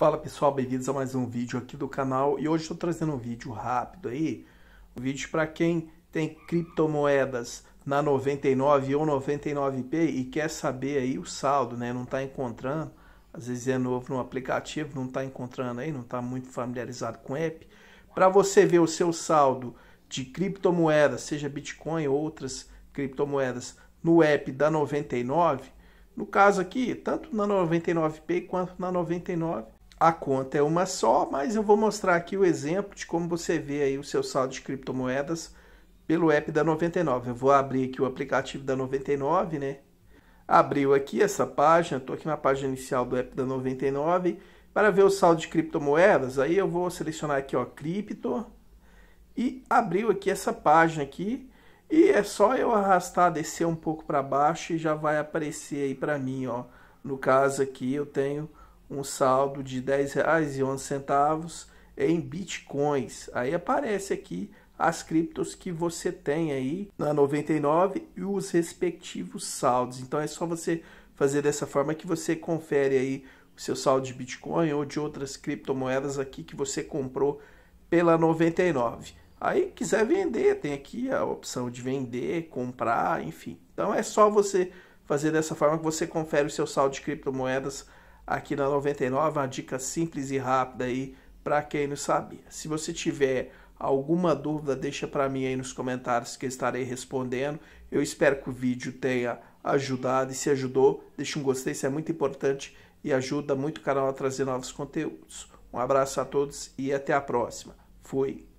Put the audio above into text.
Fala pessoal, bem-vindos a mais um vídeo aqui do canal e hoje estou trazendo um vídeo rápido aí, um vídeo para quem tem criptomoedas na 99 ou 99p e quer saber aí o saldo, né? Não está encontrando, às vezes é novo no aplicativo, não está encontrando aí, não está muito familiarizado com o app. Para você ver o seu saldo de criptomoedas, seja Bitcoin ou outras criptomoedas, no app da 99, no caso aqui, tanto na 99p quanto na 99 a conta é uma só, mas eu vou mostrar aqui o exemplo de como você vê aí o seu saldo de criptomoedas pelo app da 99. Eu vou abrir aqui o aplicativo da 99, né? Abriu aqui essa página, estou aqui na página inicial do app da 99. Para ver o saldo de criptomoedas, aí eu vou selecionar aqui, ó, cripto. E abriu aqui essa página aqui. E é só eu arrastar, descer um pouco para baixo e já vai aparecer aí para mim, ó. No caso aqui eu tenho um saldo de R$ centavos em bitcoins. Aí aparece aqui as criptos que você tem aí na 99 e os respectivos saldos. Então é só você fazer dessa forma que você confere aí o seu saldo de Bitcoin ou de outras criptomoedas aqui que você comprou pela 99. Aí quiser vender, tem aqui a opção de vender, comprar, enfim. Então é só você fazer dessa forma que você confere o seu saldo de criptomoedas aqui na 99, uma dica simples e rápida aí para quem não sabia. Se você tiver alguma dúvida, deixa para mim aí nos comentários que eu estarei respondendo. Eu espero que o vídeo tenha ajudado e se ajudou, deixa um gostei, isso é muito importante e ajuda muito o canal a trazer novos conteúdos. Um abraço a todos e até a próxima. Fui.